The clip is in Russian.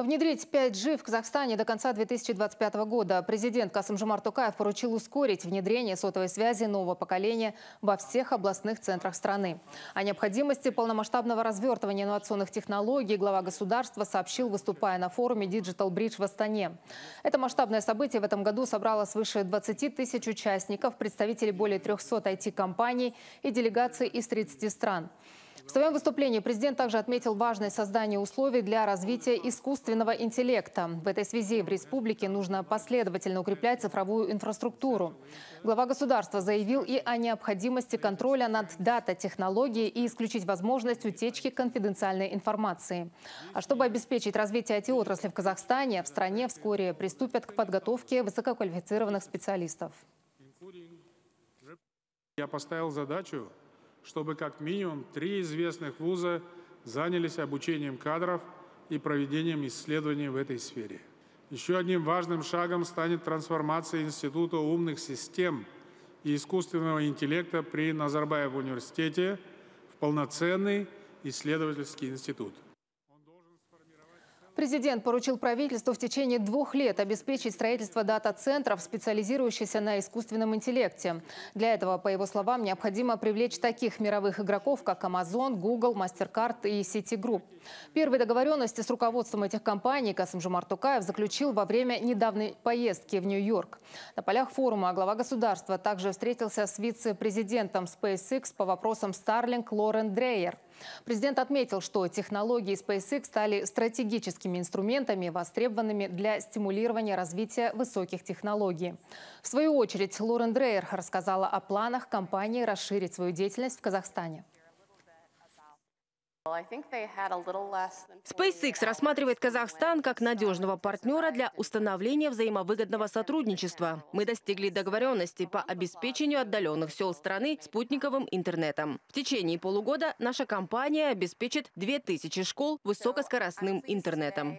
Внедрить 5G в Казахстане до конца 2025 года президент Касымжумар Тукаев поручил ускорить внедрение сотовой связи нового поколения во всех областных центрах страны. О необходимости полномасштабного развертывания инновационных технологий глава государства сообщил, выступая на форуме Digital Bridge в Астане. Это масштабное событие в этом году собрало свыше 20 тысяч участников, представителей более 300 IT-компаний и делегаций из 30 стран. В своем выступлении президент также отметил важность создания условий для развития искусственного интеллекта. В этой связи в республике нужно последовательно укреплять цифровую инфраструктуру. Глава государства заявил и о необходимости контроля над дата-технологией и исключить возможность утечки конфиденциальной информации. А чтобы обеспечить развитие IT-отрасли в Казахстане, в стране вскоре приступят к подготовке высококвалифицированных специалистов. Я поставил задачу чтобы как минимум три известных вуза занялись обучением кадров и проведением исследований в этой сфере. Еще одним важным шагом станет трансформация Института умных систем и искусственного интеллекта при Назарбаев университете в полноценный исследовательский институт – Президент поручил правительству в течение двух лет обеспечить строительство дата-центров, специализирующихся на искусственном интеллекте. Для этого, по его словам, необходимо привлечь таких мировых игроков, как Amazon, Google, MasterCard и Citigroup. Первые договоренности с руководством этих компаний Касымжумар Тукаев заключил во время недавней поездки в Нью-Йорк. На полях форума глава государства также встретился с вице-президентом SpaceX по вопросам Starlink Лорен Дрейер. Президент отметил, что технологии SpaceX стали стратегическими инструментами, востребованными для стимулирования развития высоких технологий. В свою очередь, Лорен Дрейер рассказала о планах компании расширить свою деятельность в Казахстане. SpaceX рассматривает Казахстан как надежного партнера для установления взаимовыгодного сотрудничества. Мы достигли договоренности по обеспечению отдаленных сел страны спутниковым интернетом. В течение полугода наша компания обеспечит 2000 школ высокоскоростным интернетом.